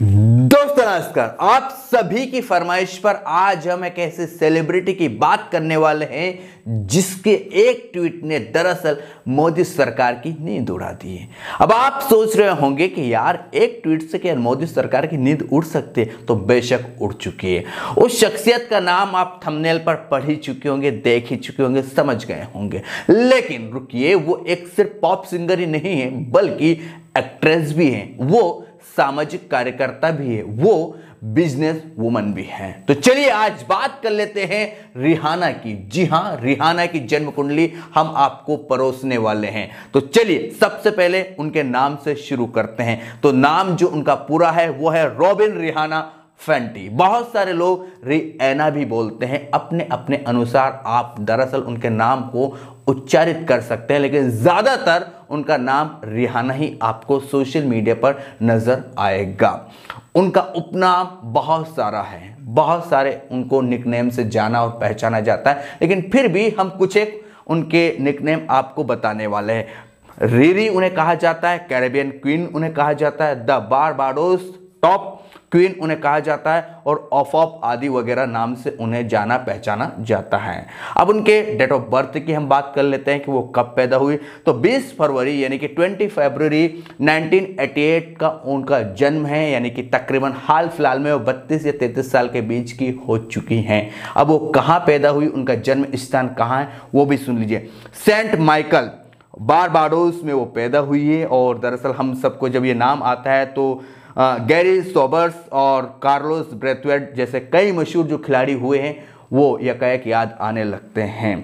दोस्तों नमस्कार आप सभी की फरमाइश पर आज हम एक ऐसे सेलिब्रिटी की बात करने वाले हैं जिसके एक ट्वीट ने दरअसल मोदी सरकार की नींद उड़ा दी है अब आप सोच रहे होंगे कि यार एक ट्वीट से क्या मोदी सरकार की नींद उड़ सकती है तो बेशक उड़ चुकी है उस शख्सियत का नाम आप थंबनेल पर पढ़ ही चुके होंगे देख ही चुके होंगे समझ गए होंगे लेकिन रुकिए वो एक सिर्फ पॉप सिंगर ही नहीं है बल्कि एक्ट्रेस भी हैं वो सामाजिक कार्यकर्ता भी है वो बिजनेस वुमन भी है तो चलिए आज बात कर लेते हैं रिहाना की जी हां रिहाना की जन्म कुंडली हम आपको परोसने वाले हैं तो चलिए सबसे पहले उनके नाम से शुरू करते हैं तो नाम जो उनका पूरा है वो है रॉबिन रिहाना फेंटी बहुत सारे लोग रिएना भी बोलते हैं अपने अपने अनुसार आप दरअसल उनके नाम को उच्चारित कर सकते हैं लेकिन ज़्यादातर उनका नाम रिहाना ही आपको सोशल मीडिया पर नज़र आएगा उनका उपनाम बहुत सारा है बहुत सारे उनको निकनेम से जाना और पहचाना जाता है लेकिन फिर भी हम कुछ एक उनके निकनेम आपको बताने वाले हैं रीरी उन्हें कहा जाता है कैरेबियन क्वीन उन्हें कहा जाता है द बारबाडोस टॉप क्वीन उन्हें कहा जाता है और ऑफ ऑफ आदि वगैरह नाम से उन्हें जाना पहचाना जाता है अब उनके डेट ऑफ बर्थ की हम बात कर लेते हैं कि वो कब पैदा हुई तो 20 फरवरी यानी कि 20 फरवरी 1988 का उनका जन्म है यानी कि तकरीबन हाल फिलहाल में वो बत्तीस या 33 साल के बीच की हो चुकी हैं अब वो कहाँ पैदा हुई उनका जन्म स्थान कहाँ है वो भी सुन लीजिए सेंट माइकल बारबाडोस में वो पैदा हुई है और दरअसल हम सबको जब ये नाम आता है तो गैरी सोबर्स और कार्लोस ब्रेथवेट जैसे कई मशहूर जो खिलाड़ी हुए हैं वो यकायक याद आने लगते हैं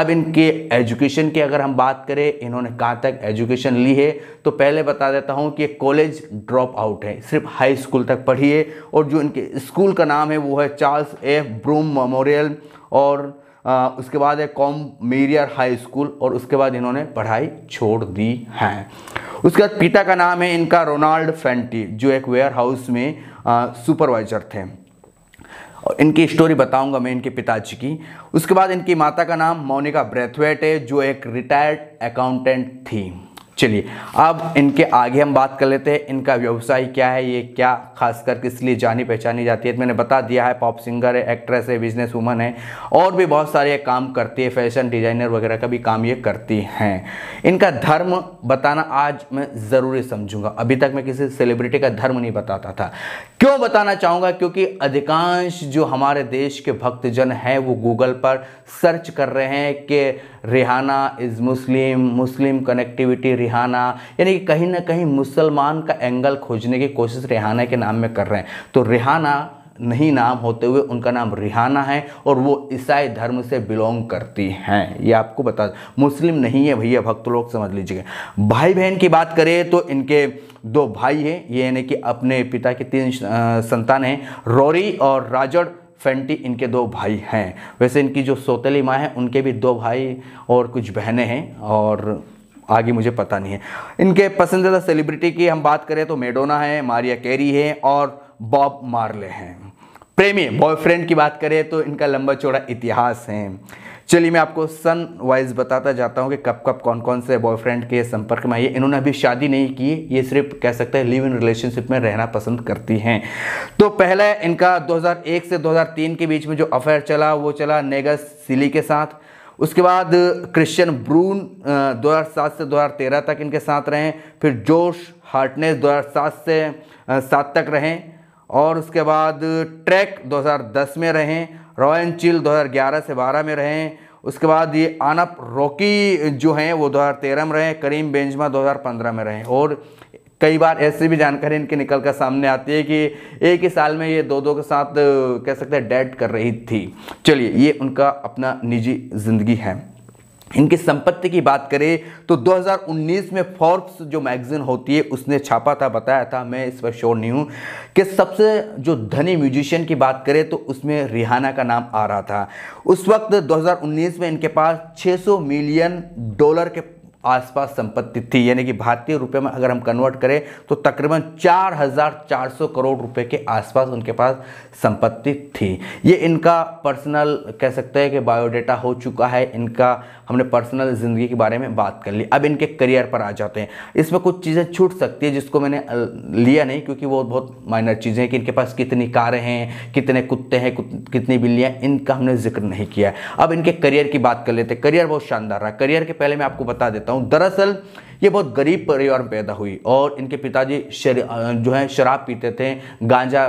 अब इनके एजुकेशन की अगर हम बात करें इन्होंने कहाँ तक एजुकेशन ली है तो पहले बता देता हूँ कि कॉलेज ड्रॉप आउट है सिर्फ हाई स्कूल तक पढ़ी है और जो इनके स्कूल का नाम है वो है चार्ल्स एफ ब्रूम मेमोरियल और आ, उसके बाद है कॉम मेरियर हाई स्कूल और उसके बाद इन्होंने पढ़ाई छोड़ दी है उसके बाद पिता का नाम है इनका रोनाल्ड फेंटी जो एक वेयर हाउस में सुपरवाइजर थे और इनकी स्टोरी बताऊंगा मैं इनके पिताजी की उसके बाद इनकी माता का नाम मोनिका ब्रेथवेट है जो एक रिटायर्ड अकाउंटेंट थी चलिए अब इनके आगे हम बात कर लेते हैं इनका व्यवसाय क्या है ये क्या खासकर किस लिए जानी पहचानी जाती है तो मैंने बता दिया है पॉप सिंगर है एक्ट्रेस है बिजनेस वूमन है और भी बहुत सारे काम करती है फैशन डिजाइनर वगैरह का भी काम ये करती हैं इनका धर्म बताना आज मैं ज़रूरी समझूंगा अभी तक मैं किसी सेलिब्रिटी का धर्म नहीं बताता था क्यों बताना चाहूँगा क्योंकि अधिकांश जो हमारे देश के भक्तजन हैं वो गूगल पर सर्च कर रहे हैं कि Rihanna is Muslim Muslim connectivity Rihanna यानी कि कहीं ना कहीं मुसलमान का एंगल खोजने की कोशिश रिहाना के नाम में कर रहे हैं तो रिहाना नहीं नाम होते हुए उनका नाम रिहाना है और वो ईसाई धर्म से बिलोंग करती हैं ये आपको बता मुस्लिम नहीं है भैया भक्त लोग समझ लीजिएगा भाई बहन की बात करें तो इनके दो भाई हैं ये यानी कि अपने पिता के तीन संतान हैं रोरी और राजड़ फेंटी इनके दो भाई हैं वैसे इनकी जो सोतेली माँ है उनके भी दो भाई और कुछ बहनें हैं और आगे मुझे पता नहीं है इनके पसंदीदा सेलिब्रिटी की हम बात करें तो मेडोना है मारिया कैरी है और बॉब मार्ले हैं प्रेमी बॉयफ्रेंड की बात करें तो इनका लंबा चौड़ा इतिहास है चलिए मैं आपको सन वाइज बताता जाता हूँ कि कब कब कौन कौन से बॉयफ्रेंड के संपर्क में आई है इन्होंने अभी शादी नहीं की ये सिर्फ कह सकते हैं लिव इन रिलेशनशिप में रहना पसंद करती हैं तो पहले इनका 2001 से 2003 के बीच में जो अफेयर चला वो चला नेगस सिली के साथ उसके बाद क्रिश्चियन ब्रून 2007 से 2013 तक इनके साथ रहें फिर जोश हार्टनेस दो से सात तक रहें और उसके बाद ट्रैक 2010 में रहें रॉयन चिल 2011 से 12 में रहें उसके बाद ये आनप रॉकी जो हैं वो 2013 में रहे करीम बेंजमा 2015 में रहे और कई बार ऐसी भी जानकारी इनके निकल कर सामने आती है कि एक ही साल में ये दो दो के साथ कह सकते हैं डेट कर रही थी चलिए ये उनका अपना निजी ज़िंदगी है इनकी संपत्ति की बात करें तो 2019 में फोर्ब्स जो मैगजीन होती है उसने छापा था बताया था मैं इस पर श्योर नहीं हूँ कि सबसे जो धनी म्यूजिशियन की बात करें तो उसमें रिहाना का नाम आ रहा था उस वक्त 2019 में इनके पास 600 मिलियन डॉलर के आसपास संपत्ति थी यानी कि भारतीय रुपए में अगर हम कन्वर्ट करें तो तकरीबन 4,400 करोड़ रुपए के आसपास उनके पास संपत्ति थी ये इनका पर्सनल कह सकते हैं कि बायोडाटा हो चुका है इनका हमने पर्सनल ज़िंदगी के बारे में बात कर ली अब इनके करियर पर आ जाते हैं इसमें कुछ चीज़ें छूट सकती है जिसको मैंने लिया नहीं क्योंकि वो बहुत माइनर चीज़ें हैं कि इनके पास कितनी कारें हैं कितने कुत्ते हैं कितनी बिल्लियाँ इनका हमने जिक्र नहीं किया अब इनके करियर की बात कर लेते हैं करियर बहुत शानदार रहा करियर के पहले मैं आपको बता देता हूँ दरअसल ये बहुत गरीब परिवार में पैदा हुई और इनके पिताजी जो है शराब पीते थे गांजा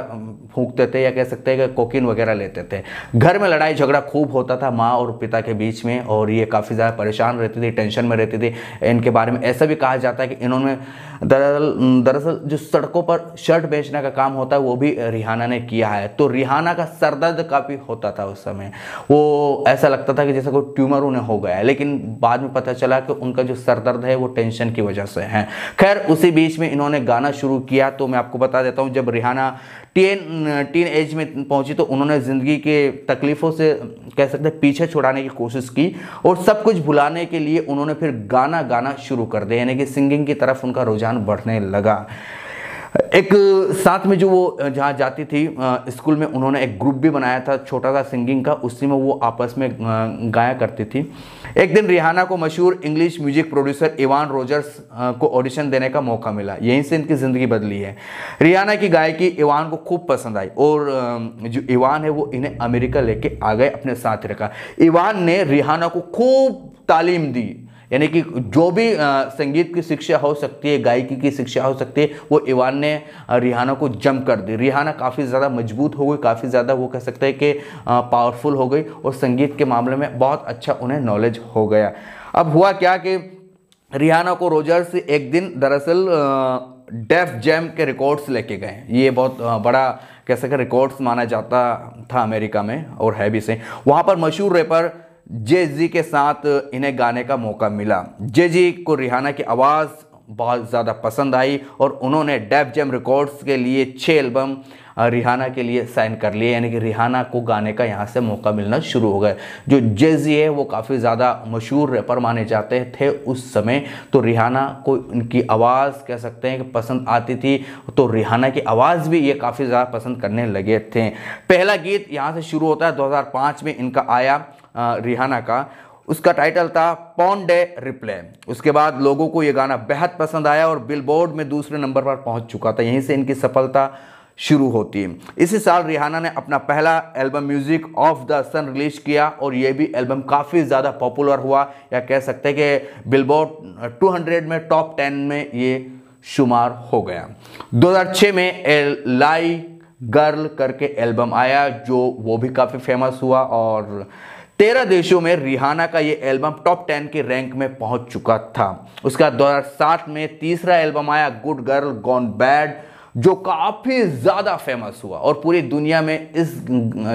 फूंकते थे या कह सकते हैं कि कोकिन वगैरह लेते थे घर में लड़ाई झगड़ा खूब होता था माँ और पिता के बीच में और ये काफ़ी ज़्यादा परेशान रहती थी टेंशन में रहती थी इनके बारे में ऐसा भी कहा जाता है कि इन्होंने दरअसल दरअसल जो सड़कों पर शर्ट बेचने का काम होता है वो भी रिहाना ने किया है तो रिहाना का सरदर्द काफ़ी होता था उस समय वो ऐसा लगता था कि जैसे कोई ट्यूमर उन्हें हो गया है लेकिन बाद में पता चला कि उनका जो सरदर्द है वो टेंशन टेंशन की वजह से हैं खैर उसी बीच में इन्होंने गाना शुरू किया तो मैं आपको बता देता हूँ जब रिहाना टीन टीन एज में पहुँची तो उन्होंने ज़िंदगी के तकलीफ़ों से कह सकते हैं पीछे छुड़ाने की कोशिश की और सब कुछ भुलाने के लिए उन्होंने फिर गाना गाना शुरू कर दिया यानी कि सिंगिंग की तरफ उनका रुझान बढ़ने लगा एक साथ में जो वो जहाँ जाती थी स्कूल में उन्होंने एक ग्रुप भी बनाया था छोटा सा सिंगिंग का उसी में वो आपस में गाया करती थी एक दिन रिहाना को मशहूर English music producer Evan Rogers को ऑडिशन देने का मौका मिला यहीं से इनकी ज़िंदगी बदली है रिहाना की गायकी इवान को खूब पसंद आई और जो इवान है वो इन्हें अमेरिका लेके आ गए अपने साथ रखा इवान ने रिहाना को खूब तालीम दी यानी कि जो भी संगीत की शिक्षा हो सकती है गायकी की शिक्षा हो सकती है वो इवान ने रिहाना को जम कर दी रिहाना काफ़ी ज़्यादा मजबूत हो गई काफ़ी ज़्यादा वो कह सकते हैं कि पावरफुल हो गई और संगीत के मामले में बहुत अच्छा उन्हें नॉलेज हो गया अब हुआ क्या कि रिहाना को रोजर्स एक दिन दरअसल डेफ जैम के रिकॉर्ड्स लेके गए ये बहुत बड़ा कह सकते रिकॉर्ड्स माना जाता था अमेरिका में और है भी से वहाँ पर मशहूर रेपर जे जी के साथ इन्हें गाने का मौका मिला जे जी को रिहाना की आवाज़ बहुत ज़्यादा पसंद आई और उन्होंने डेफ जैम रिकॉर्ड्स के लिए छः एल्बम रिहाना के लिए साइन कर लिए यानी कि रिहाना को गाने का यहाँ से मौका मिलना शुरू हो गया जो जेजी है वो काफ़ी ज़्यादा मशहूर रेपर माने जाते थे उस समय तो रिहाना को उनकी आवाज़ कह सकते हैं कि पसंद आती थी तो रिहाना की आवाज़ भी ये काफ़ी ज़्यादा पसंद करने लगे थे पहला गीत यहाँ से शुरू होता है दो में इनका आया रिहाना का उसका टाइटल था पॉन डे रिप्ले उसके बाद लोगों को ये गाना बेहद पसंद आया और बिलबोर्ड में दूसरे नंबर पर पहुंच चुका था यहीं से इनकी सफलता शुरू होती है इसी साल रिहाना ने अपना पहला album Music of the Sun release किया और ये भी एल्बम काफ़ी ज़्यादा पॉपुलर हुआ या कह सकते हैं कि बिलबोर्ड 200 में टॉप 10 में ये शुमार हो गया 2006 में एल लाई गर्ल करके एल्बम आया जो वो भी काफ़ी फेमस हुआ और तेरह देशों में रिहाना का ये एल्बम टॉप टेन के रैंक में पहुंच चुका था उसका दो में तीसरा एल्बम आया गुड गर्ल गॉन बैड जो काफ़ी ज़्यादा फेमस हुआ और पूरी दुनिया में इस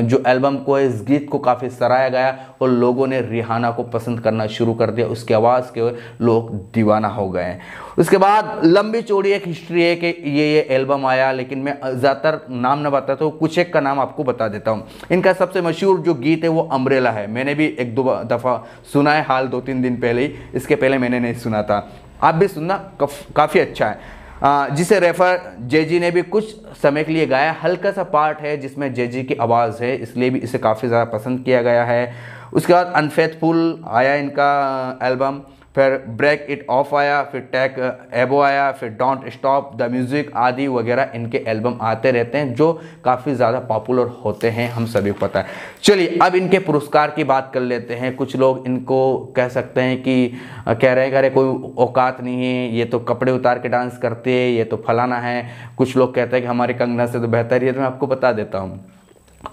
जो एल्बम को इस गीत को काफ़ी सराया गया और लोगों ने रिहाना को पसंद करना शुरू कर दिया उसकी आवाज़ के लोग दीवाना हो गए उसके बाद लंबी चौड़ी एक हिस्ट्री है कि ये ये एल्बम आया लेकिन मैं ज़्यादातर नाम ना बताता हूँ कुछ एक का नाम आपको बता देता हूँ इनका सबसे मशहूर जो गीत है वो अम्ब्रेला है मैंने भी एक दो दफ़ा सुना है हाल दो तीन दिन पहले ही इसके पहले मैंने नहीं सुना था आप भी सुनना काफ़ी अच्छा है जिसे रेफर जेजी ने भी कुछ समय के लिए गाया हल्का सा पार्ट है जिसमें जेजी की आवाज़ है इसलिए भी इसे काफ़ी ज़्यादा पसंद किया गया है उसके बाद अनफेथफुल आया इनका एल्बम फिर ब्रेक इट ऑफ आया फिर टैक एबो uh, आया फिर डोंट स्टॉप द म्यूज़िक आदि वगैरह इनके एल्बम आते रहते हैं जो काफ़ी ज़्यादा पॉपुलर होते हैं हम सभी को पता है चलिए अब इनके पुरस्कार की बात कर लेते हैं कुछ लोग इनको कह सकते हैं कि कह रहे हैं अरे कोई औकात नहीं है ये तो कपड़े उतार के डांस करते हैं ये तो फलाना है कुछ लोग कहते हैं कि हमारे कंगना से तो बेहतर ही है तो मैं आपको बता देता हूँ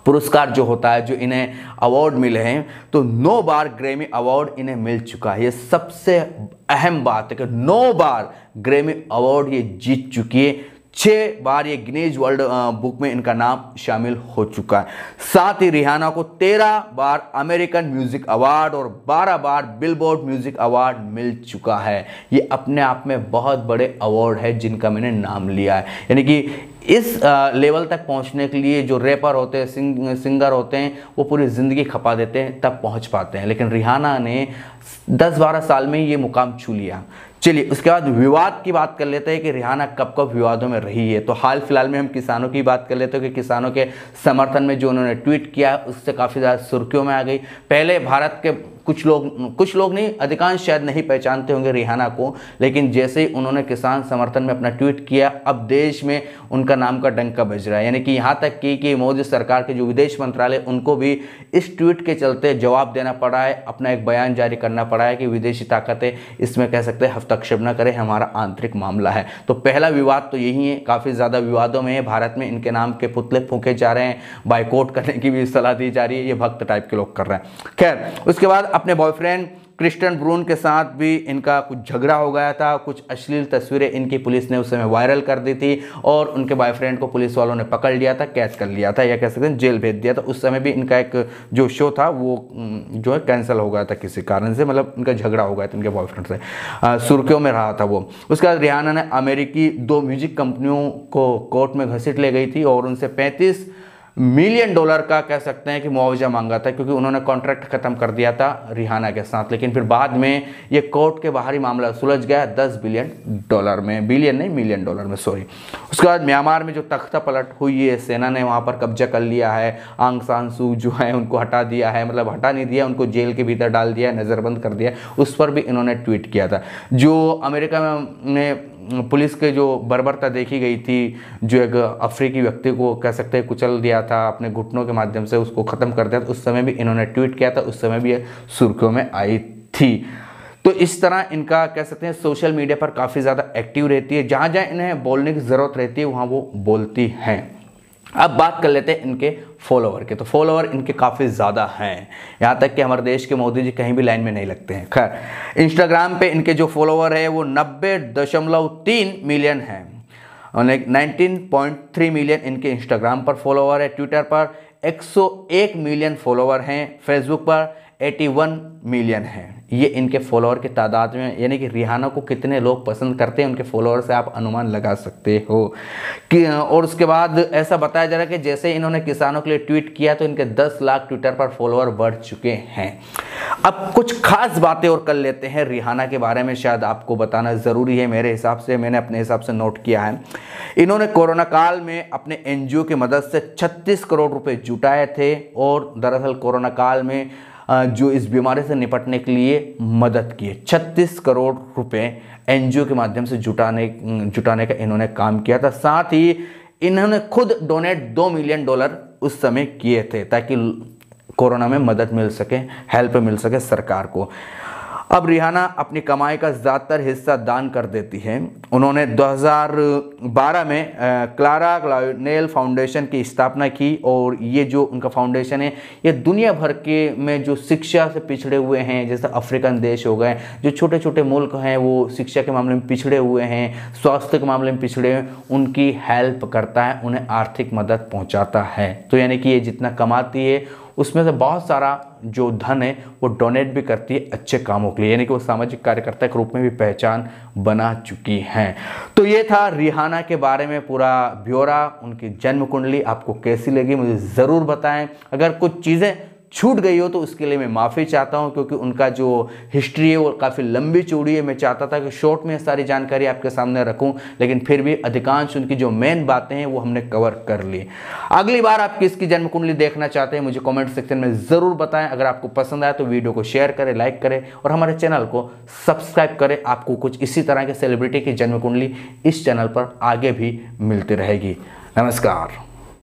पुरस्कार जो होता है जो इन्हें अवार्ड मिले हैं तो नौ बार ग्रेमी अवार्ड इन्हें मिल चुका है ये सबसे अहम बात है कि नौ बार ग्रेमी अवार्ड ये जीत चुकी है छः बार ये गिनेज वर्ल्ड बुक में इनका नाम शामिल हो चुका है साथ ही रिहाना को तेरह बार अमेरिकन म्यूज़िक अवार्ड और बारह बार बिलबोर्ड म्यूज़िक अवार्ड मिल चुका है ये अपने आप में बहुत बड़े अवार्ड है जिनका मैंने नाम लिया है यानी कि इस लेवल तक पहुंचने के लिए जो रेपर होते हैं सिंग, सिंगर होते हैं वो पूरी ज़िंदगी खपा देते हैं तब पहुंच पाते हैं लेकिन रिहाना ने 10-12 साल में ये मुकाम छू लिया चलिए उसके बाद विवाद की बात कर लेते हैं कि रिहाना कब कब विवादों में रही है तो हाल फिलहाल में हम किसानों की बात कर लेते हैं कि किसानों के समर्थन में जो उन्होंने ट्वीट किया उससे काफ़ी ज़्यादा सुर्खियों में आ गई पहले भारत के कुछ लोग कुछ लोग नहीं अधिकांश शायद नहीं पहचानते होंगे रिहाना को लेकिन जैसे ही उन्होंने किसान समर्थन में अपना ट्वीट किया अब देश में उनका नाम का डंका बज रहा है यानी कि यहाँ तक कि कि मोदी सरकार के जो विदेश मंत्रालय उनको भी इस ट्वीट के चलते जवाब देना पड़ा है अपना एक बयान जारी करना पड़ा है कि विदेशी ताकतें इसमें कह सकते हैं हस्तक्षेप न करें हमारा आंतरिक मामला है तो पहला विवाद तो यही है काफ़ी ज़्यादा विवादों में भारत में इनके नाम के पुतले फूके जा रहे हैं बायकोट करने की भी सलाह दी जा रही है ये भक्त टाइप के लोग कर रहे हैं खैर उसके बाद अपने बॉयफ्रेंड क्रिस्टन ब्रून के साथ भी इनका कुछ झगड़ा हो गया था कुछ अश्लील तस्वीरें इनकी पुलिस ने उस समय वायरल कर दी थी और उनके बॉयफ्रेंड को पुलिस वालों ने पकड़ लिया था कैच कर लिया था या कह सकते हैं जेल भेज दिया था उस समय भी इनका एक जो शो था वो जो है कैंसिल हो गया था किसी कारण से मतलब इनका झगड़ा हो गया था इनके बॉयफ्रेंड से सुर्खियों में रहा था वो उसके बाद रिहाना ने अमेरिकी दो म्यूजिक कंपनियों को कोर्ट में घसीट ले गई थी और उनसे पैंतीस मिलियन डॉलर का कह सकते हैं कि मुआवजा मांगा था क्योंकि उन्होंने कॉन्ट्रैक्ट खत्म कर दिया था रिहाना के साथ लेकिन फिर बाद में ये कोर्ट के बाहरी मामला सुलझ गया दस बिलियन डॉलर में बिलियन नहीं मिलियन डॉलर में सॉरी उसके बाद म्यांमार में जो तख्ता पलट हुई है सेना ने वहाँ पर कब्जा कर लिया है आंग सांसू जो है उनको हटा दिया है मतलब हटा नहीं दिया उनको जेल के भीतर डाल दिया नज़रबंद कर दिया उस पर भी इन्होंने ट्वीट किया था जो अमेरिका में पुलिस के जो बर्बरता देखी गई थी जो एक अफ्रीकी व्यक्ति को कह सकते हैं कुचल दिया था अपने घुटनों के माध्यम से उसको ख़त्म कर दिया था उस समय भी इन्होंने ट्वीट किया था उस समय भी ये सुर्खियों में आई थी तो इस तरह इनका कह सकते हैं सोशल मीडिया पर काफ़ी ज़्यादा एक्टिव रहती है जहाँ जहाँ इन्हें बोलने की ज़रूरत रहती है वहाँ वो बोलती हैं अब बात कर लेते हैं इनके फॉलोअर के तो फॉलोअर इनके काफ़ी ज़्यादा हैं यहाँ तक कि हमारे देश के मोदी जी कहीं भी लाइन में नहीं लगते हैं खैर इंस्टाग्राम पे इनके जो फॉलोअर है वो नब्बे दशमलव तीन मिलियन हैं नाइनटीन पॉइंट थ्री मिलियन इनके इंस्टाग्राम पर फॉलोअर है ट्विटर पर 101 मिलियन फॉलोअर हैं फेसबुक पर 81 मिलियन है ये इनके फॉलोअर की तादाद में यानी कि रिहाना को कितने लोग पसंद करते हैं उनके फॉलोअर से आप अनुमान लगा सकते हो कि और उसके बाद ऐसा बताया जा रहा है कि जैसे इन्होंने किसानों के लिए ट्वीट किया तो इनके 10 लाख ट्विटर पर फॉलोअर बढ़ चुके हैं अब कुछ खास बातें और कर लेते हैं रिहाना के बारे में शायद आपको बताना ज़रूरी है मेरे हिसाब से मैंने अपने हिसाब से नोट किया है इन्होंने कोरोना काल में अपने एन की मदद से छत्तीस करोड़ रुपये जुटाए थे और दरअसल कोरोना काल में जो इस बीमारी से निपटने के लिए मदद की है छत्तीस करोड़ रुपए एनजीओ के माध्यम से जुटाने जुटाने का इन्होंने काम किया था साथ ही इन्होंने खुद डोनेट दो मिलियन डॉलर उस समय किए थे ताकि कोरोना में मदद मिल सके हेल्प मिल सके सरकार को अब रिहाना अपनी कमाई का ज़्यादातर हिस्सा दान कर देती हैं उन्होंने 2012 में क्लारा क्लाउनेल फाउंडेशन की स्थापना की और ये जो उनका फाउंडेशन है ये दुनिया भर के में जो शिक्षा से पिछड़े हुए हैं जैसे अफ्रीकन देश हो गए जो छोटे छोटे मुल्क हैं वो शिक्षा के मामले में पिछड़े हुए हैं स्वास्थ्य के मामले में पिछड़े हुए उनकी हेल्प करता है उन्हें आर्थिक मदद पहुँचाता है तो यानी कि ये जितना कमाती है उसमें से बहुत सारा जो धन है वो डोनेट भी करती है अच्छे कामों के लिए यानी कि वो सामाजिक कार्यकर्ता के रूप में भी पहचान बना चुकी हैं तो ये था रिहाना के बारे में पूरा ब्यौरा उनकी जन्म कुंडली आपको कैसी लगी मुझे ज़रूर बताएं अगर कुछ चीज़ें छूट गई हो तो उसके लिए मैं माफ़ी चाहता हूँ क्योंकि उनका जो हिस्ट्री है वो काफ़ी लंबी चौड़ी है मैं चाहता था कि शॉर्ट में सारी जानकारी आपके सामने रखूँ लेकिन फिर भी अधिकांश उनकी जो मेन बातें हैं वो हमने कवर कर ली अगली बार आप किसकी जन्म कुंडली देखना चाहते हैं मुझे कॉमेंट सेक्शन में ज़रूर बताएं अगर आपको पसंद आया तो वीडियो को शेयर करें लाइक करें और हमारे चैनल को सब्सक्राइब करें आपको कुछ इसी तरह के सेलिब्रिटी की जन्म कुंडली इस चैनल पर आगे भी मिलती रहेगी नमस्कार